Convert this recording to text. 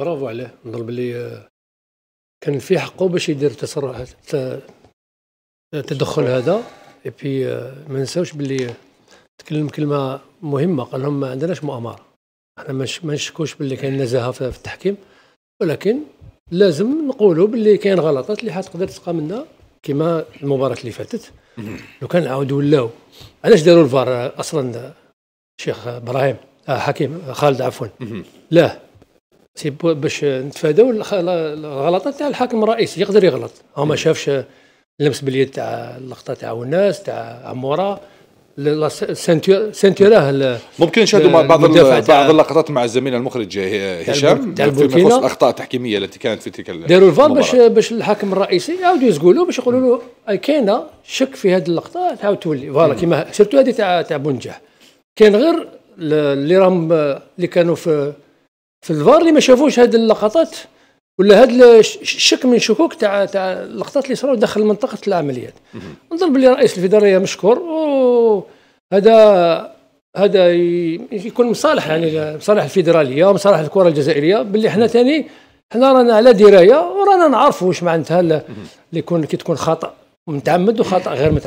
برافو عليه نظن بلي آه، كان في حقه باش يدير التصرف التدخل هذا اي آه، بي ما نساوش بلي آه، تكلم كلمه مهمه قال لهم ما عندناش مؤامره احنا ما نشكوش بلي كاين نزاهه في التحكيم ولكن لازم نقولوا بلي كاين غلطات اللي حتقدر تلقى منا كما المباراه اللي فاتت لو كان عاود ولاو علاش داروا الفار اصلا شيخ ابراهيم حكيم خالد عفوا لا باش نتفاداو الغلطات تاع الحاكم الرئيسي يقدر يغلط هو ما شافش لمس باليد تاع اللقطه تاع وناس تاع عموره سنتيراه ممكن نشاهدوا بعض بعض اللقطات مع الزميل المخرج هشام في البوركينا الاخطاء التحكيميه التي كانت في تلك داروا الفار باش باش الحاكم الرئيسي يعاودوا يزقولوا باش يقولوا له كاين شك في هذه اللقطه تعاود تولي فوالا كيما سيرتو هذه تاع تاع بونجاه كاين غير اللي راهم اللي كانوا في في الفار اللي ما شافوش هذه اللقطات ولا هاد الشك من شكوك تاع تاع اللقطات اللي صراو داخل منطقه العمليات نظن باللي رئيس الفيدراليه مشكور وهذا هذا يكون مصالح يعني مصالح الفيدراليه ومصالح الكره الجزائريه باللي حنا ثاني حنا رانا على درايه ورانا نعرفوا واش معناتها اللي يكون كي تكون خطا متعمد وخطا غير متعمد